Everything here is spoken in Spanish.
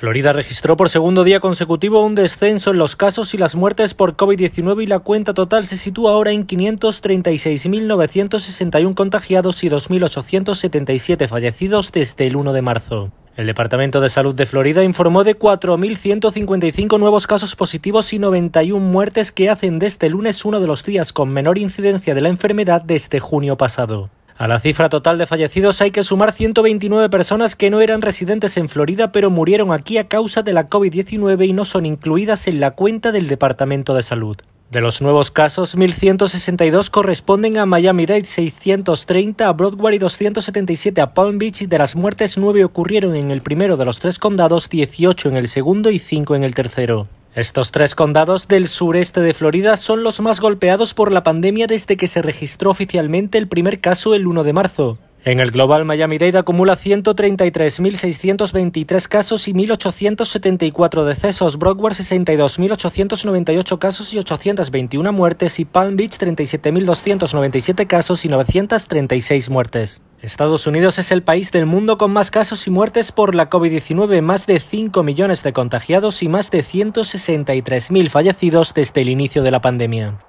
Florida registró por segundo día consecutivo un descenso en los casos y las muertes por COVID-19 y la cuenta total se sitúa ahora en 536.961 contagiados y 2.877 fallecidos desde el 1 de marzo. El Departamento de Salud de Florida informó de 4.155 nuevos casos positivos y 91 muertes que hacen de este lunes uno de los días con menor incidencia de la enfermedad desde junio pasado. A la cifra total de fallecidos hay que sumar 129 personas que no eran residentes en Florida pero murieron aquí a causa de la COVID-19 y no son incluidas en la cuenta del Departamento de Salud. De los nuevos casos, 1.162 corresponden a Miami-Dade, 630 a Broadway y 277 a Palm Beach. De las muertes, 9 ocurrieron en el primero de los tres condados, 18 en el segundo y 5 en el tercero. Estos tres condados del sureste de Florida son los más golpeados por la pandemia desde que se registró oficialmente el primer caso el 1 de marzo. En el global, Miami-Dade acumula 133.623 casos y 1.874 decesos, Broward 62.898 casos y 821 muertes y Palm Beach 37.297 casos y 936 muertes. Estados Unidos es el país del mundo con más casos y muertes por la COVID-19, más de 5 millones de contagiados y más de 163.000 fallecidos desde el inicio de la pandemia.